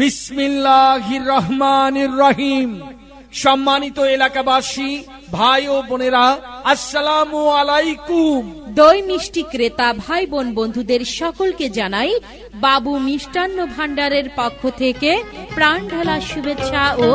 বিসমিল্লাহির রহমানির রহিম সম্মানিত এলাকাবাসী ভাই ও বোনেরা আসসালাম আলাইকুম দই মিষ্টি ক্রেতা ভাই বোন বন্ধুদের সকলকে জানাই বাবু মিষ্টান্ন ভান্ডারের পক্ষ থেকে প্রাণ ঢালা শুভেচ্ছা ও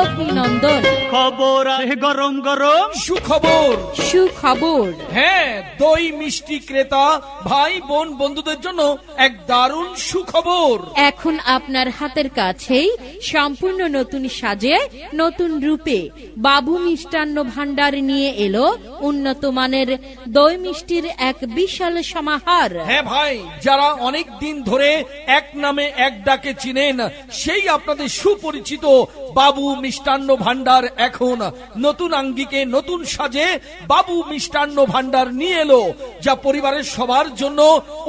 অভিনন্দন খবর গরম গরম সুখবর সুখবর হ্যাঁ দই মিষ্টি ক্রেতা ভাই বোন বন্ধুদের জন্য এক দারুণ সুখবর এখন আপনার হাতের কাছেই সম্পূর্ণ নতুন সাজে নতুন রূপে বাবু মিষ্টান্ন ভান্ডার নিয়ে এলো উন্নত মানের দই মিষ্টির এক বিশাল সমাহার হ্যাঁ ভাই যারা অনেক দিন ধরে এক নামে এক ডাকে চিনেন সেই আপনাদের সুপরিচিত বাবু মিষ্টান্ন ভান্ডার এখন নতুন আঙ্গিকে নতুন সাজে বাবু মিষ্টান্ন ভান্ডার নিয়ে এলো যা পরিবারের সবার জন্য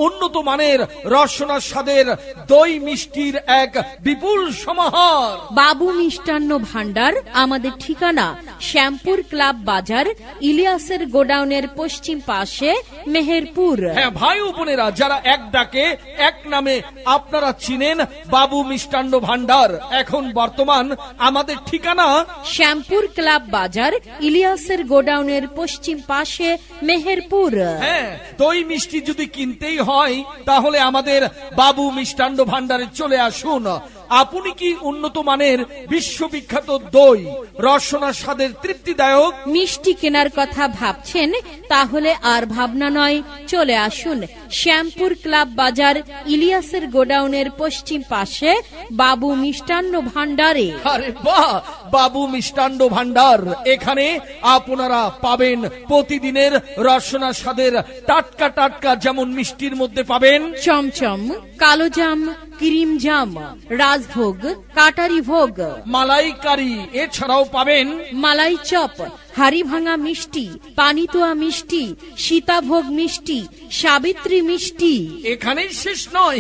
উন্নত মানের রসনা স্বাদের দই মিষ্টির এক বিপুল সমাহার বাবু মিষ্টান্ন ভান্ডার আমাদের ঠিকানা শ্যামপুর ক্লাব বাজার ইলিয়াসের গোডাউনের পশ্চিম পাশে মেহেরপুর হ্যাঁ ভাই বোনেরা যারা এক ডাকে এক নামে আপনারা চিনেন বাবু মিষ্টান্ন ভান্ডার বাজার এখন বর্তমান আমাদের ঠিকানা শ্যামপুর ক্লাব বাজার ইলিয়াসের গোডাউনের পশ্চিম পাশে মেহেরপুর হ্যাঁ দই মিষ্টি যদি কিনতেই হয় তাহলে আমাদের বাবু মিষ্টান্ন ভান্ডারে চলে আসুন আপনি কি উন্নত মানের বিশ্ববিখ্যাত দই রসনা স্বাদের তৃপ্তিদায়ক মিষ্টি কেনার কথা ভাবছেন তাহলে আর ভাবনা নয় চলে আসুন শ্যামপুর ক্লাব বাজার ইলিয়াসের গোডাউনের পশ্চিম পাশে বাবু মিষ্টান্ন ভান্ডারে আরে বাহ বাবু মিষ্টান্ন ভান্ডার এখানে আপনারা পাবেন প্রতিদিনের রসনা স্বাদের টাটকা টাটকা যেমন মিষ্টির মধ্যে পাবেন চমচম কালোজাম কিরিমজাম রাজভোগ কাটারি ভোগ মালাইকারি এছাড়াও পাবেন মালাই চপ হাড়ি ভাঙা মিষ্টি পানিতোয়া মিষ্টি সীতাভোগ মিষ্টি সাবিত্রী মিষ্টি এখানেই শেষ নয়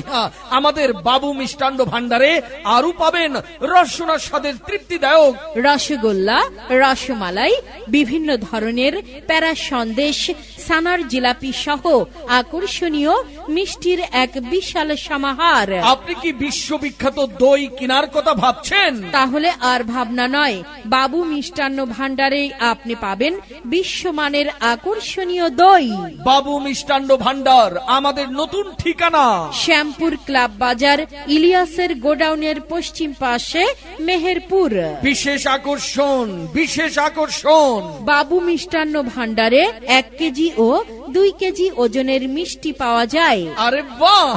আমাদের বাবু মিষ্টান্ন ভান্ডারে আরো পাবেন রসনা স্বাদের তৃপ্তিদায়ক রসগোল্লা রসমালাই বিভিন্ন ধরনের প্যারা সন্দেশ সানার জিলাপি সহ আকর্ষণীয় মিষ্টির এক বিশাল সমাহার আপনি কি বিশ্ববিখ্যাত দই কেনার কথা ভাবছেন তাহলে আর ভাবনা নয় বাবু মিষ্টান্ন ভান্ডারে আপনি পাবেন বিশ্বমানের আকর্ষণীয় দই বাবু মিষ্টান্ন ভান্ডার আমাদের নতুন ঠিকানা শ্যামপুর ক্লাব বাজার ইলিয়াসের গোডাউনের পশ্চিম পাশে মেহেরপুর বিশেষ আকর্ষণ বিশেষ আকর্ষণ বাবু মিষ্টান্ন ভান্ডারে এক কেজি ও দুই কেজি ওজনের মিষ্টি পাওয়া যায় আরে বাহ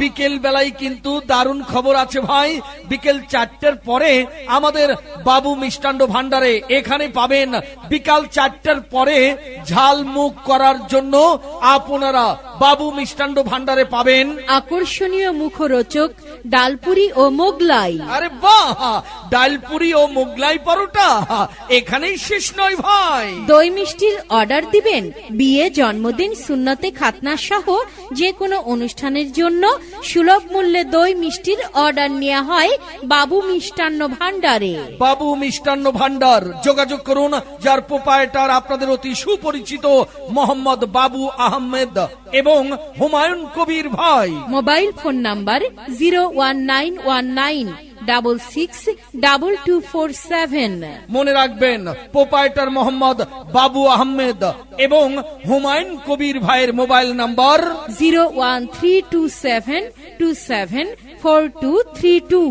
বিকেল বেলায় কিন্তু দারুণ খবর আছে ভাই বিকেল চারটের পরে আমাদের বাবু মিষ্টান্ন ভান্ডারে এখানে পাবেন বিকাল চারটের পরে ঝাল মুখ করার জন্য আপনারা বাবু মিষ্টান্ন ভান্ডারে পাবেন আকর্ষণীয় মুখরোচক ডালপুরি ও মোগলাই আরে বাহ ডালপুরি ও মোগলাই পরোটা এখানেই শেষ নয় ভাই দই মিষ্টির অর্ডার দিবেন বিয়ে জন্মদিন সুন্নতে খাতনা সহ যে কোনো অনুষ্ঠানের জন্য সুলভ মূল্যে দই মিষ্টির অর্ডার নেওয়া হয় বাবু মিষ্টান্ন ভান্ডারে বাবু মিষ্টান্ন ভান্ডার যোগাযোগ করুন যার প্রোপাইটার আপনাদের অতি সুপরিচিত মোহাম্মদ বাবু আহমেদ এবং হুমায়ুন কবির ভাই mobile phone number zero one nine one nine double six double two four seven মনে রাখবেন প্রোপাইটার মোহাম্মদ বাবু আহমেদ এবং হুমায়ুন কবির ভাইয়ের mobile number zero one three two seven two seven four two three two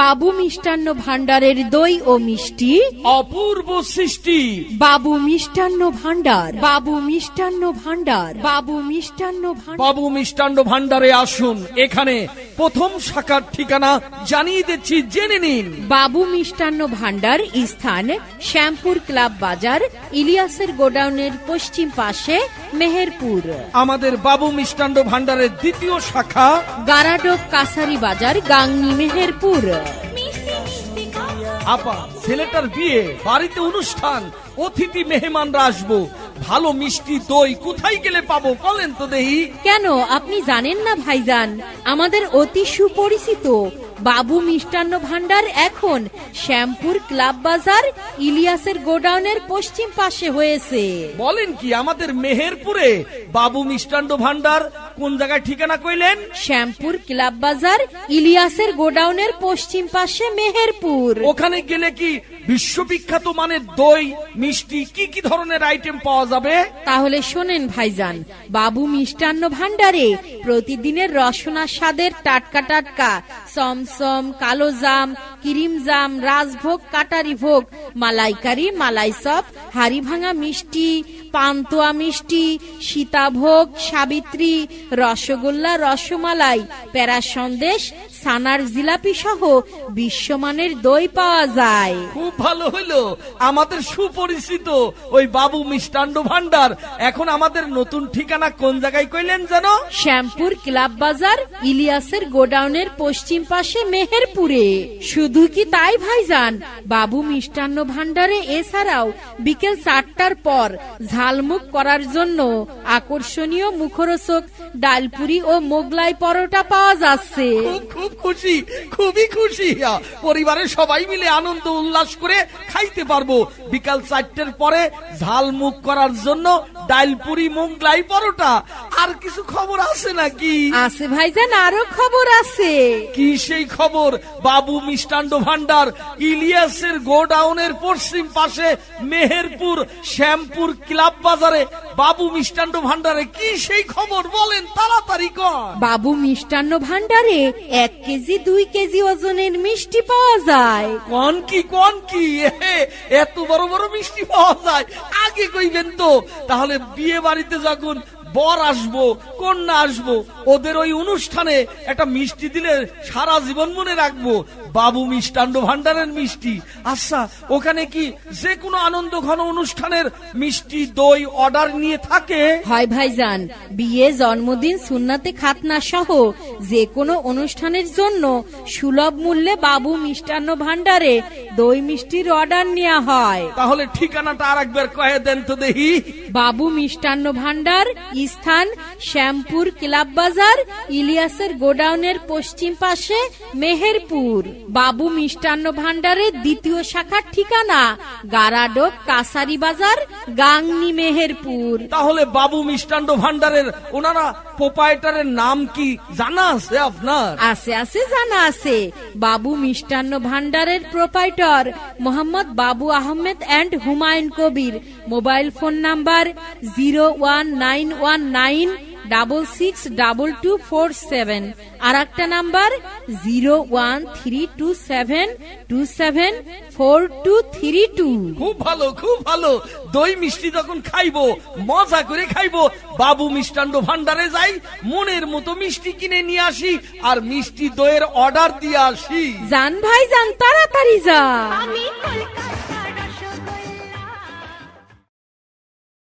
Babu Mishtanna ভান্ডারের দই ও মিষ্টি অপূর্ব সৃষ্টি বাবু মিষ্টান্ন ভান্ডার বাবু মিষ্টান্ন ভান্ডার বাবু মিষ্টান্ন বাবু মিষ্টান্ন ভান্ডারে আসুন এখানে প্রথম শাখার ঠিকানা জানিয়ে দিচ্ছি বেশি জেনে নিন বাবু মিষ্টান্ন ভান্ডার স্থান শ্যামপুর ক্লাব বাজার ইলিয়াসের গোডাউনের পশ্চিম পাশে মেহেরপুর আমাদের বাবু মিষ্টান্ন ভান্ডারের দ্বিতীয় শাখা গারাডক কাসারি বাজার গাংনি মেহেরপুর আপা ছেলেটার বিয়ে বাড়িতে অনুষ্ঠান অতিথি মেহমানরা আসবো ভালো মিষ্টি দই কোথায় গেলে পাবো বলেন তো দেহি কেন আপনি জানেন না ভাইজান আমাদের অতি সুপরিচিত বাবু মিষ্টান্ন ভান্ডার এখন শ্যামপুর ক্লাব বাজার ইলিয়াসের গোডাউনের পশ্চিম পাশে হয়েছে বলেন কি আমাদের মেহেরপুরে বাবু মিষ্টান্ন ভান্ডার কোন জায়গায় ঠিকানা কইলেন শ্যামপুর ক্লাব বাজার ইলিয়াসের গোডাউনের পশ্চিম পাশে মেহেরপুর ওখানে গেলে কি বিশ্ববিখ্যাত মানের দই মিষ্টি কি কি ধরনের আইটেম পাওয়া যাবে তাহলে শোনেন ভাইজান বাবু মিষ্টান্ন ভান্ডারে প্রতিদিনের রসনা স্বাদের টাটকা টাটকা চমচম সোম কালো জাম কিরিমজাম রাজভোগ কাটারি ভোগ মালাইকারি মালাইসপ হাড়ি ভাঙা মিষ্টি পান্তোয়া মিষ্টি সীতাভোগ সাবিত্রী রসগোল্লা রসমালাই প্যারা সন্দেশ সানার জিলাপি সহ বিশ্বমানের দই পাওয়া যায় খুব ভালো হলো আমাদের সুপরিচিত ওই বাবু মিষ্টান্ন ভান্ডার এখন আমাদের নতুন ঠিকানা কোন জায়গায় কইলেন জানো শ্যামপুর ক্লাব বাজার ইলিয়াসের গোডাউনের পশ্চিম পাশে মেহেরপুরে শুধু শুধু কি তাই ভাইজান বাবু মিষ্টান্ন ভাণ্ডারে এছাড়াও বিকেল চারটার পর ঝালমুখ করার জন্য আকর্ষণীয় মুখরোচক ডালপুরি ও মোগলাই পরোটা পাওয়া যাচ্ছে খুব খুশি খুবই খুশি পরিবারের সবাই মিলে আনন্দ উল্লাস করে খাইতে পারবো বিকাল চারটের পরে ঝালমুখ করার জন্য ডালপুরি মোগলাই পরোটা আর কিছু খবর আছে নাকি আছে ভাইজান আরো খবর আছে কি সেই খবর বাবু মিষ্টান্ড ভান্ডার ইলিয়াসের গোডাউনের পশ্চিম পাশে মেহেরপুর শ্যামপুর ক্লাব বাজারে বাবু মিষ্টান্ন ভান্ডারে কি সেই খবর বলেন তাড়াতাড়ি কর বাবু মিষ্টান্ন ভান্ডারে এক কেজি দুই কেজি ওজনের মিষ্টি পাওয়া যায় কন কি কন কি এত বড় বড় মিষ্টি পাওয়া যায় আমাকে কইবেন তো তাহলে বিয়ে বাড়িতে যখন বর আসবো কন্যা আসবো ওদের ওই অনুষ্ঠানে একটা মিষ্টি দিলে সারা জীবন মনে রাখবো বাবু মিষ্টান্ন ভান্ডারের মিষ্টি আচ্ছা ওখানে কি যে কোনো আনন্দ ঘন অনুষ্ঠানের মিষ্টি দই অর্ডার নিয়ে থাকে হয় যান বিয়ে জন্মদিন সুন্নাতে খাতনা সহ যে কোনো অনুষ্ঠানের জন্য সুলভ মূল্যে বাবু মিষ্টান্ন ভান্ডারে দই মিষ্টির অর্ডার নেওয়া হয় তাহলে ঠিকানাটা আর একবার কয়ে দেন তো দেখি বাবু মিষ্টান্ন ভান্ডার স্থান শ্যামপুর ক্লাব বাজার ইলিয়াসের গোডাউনের পশ্চিম পাশে মেহেরপুর বাবু মিষ্টান্ন ভাণ্ডারের দ্বিতীয় শাখার ঠিকানা গারাডোক কাসারি বাজার গাংনি মেহেরপুর তাহলে বাবু মিষ্টান্ন ভান্ডারের ওনারা প্রোপাইটারের নাম কি জানা আছে আপনার আছে আছে জানা আছে বাবু মিষ্টান্ন ভাণ্ডারের proprietor Mohammad Babu Ahmed and Humayun Kabir mobile phone number zero one nine one nine double six double two four seven আর একটা number zero one three two seven two seven four two three two খুব ভালো খুব ভালো দই মিষ্টি তখন খাইবো মজা করে খাইবো বাবু মিষ্টান্ন ভান্ডারে যাই মনের মতো মিষ্টি কিনে নিয়ে আসি আর মিষ্টি দইয়ের অর্ডার দিয়ে আসি জান ভাই জান তাড়াতাড়ি যা আমি কলকাতা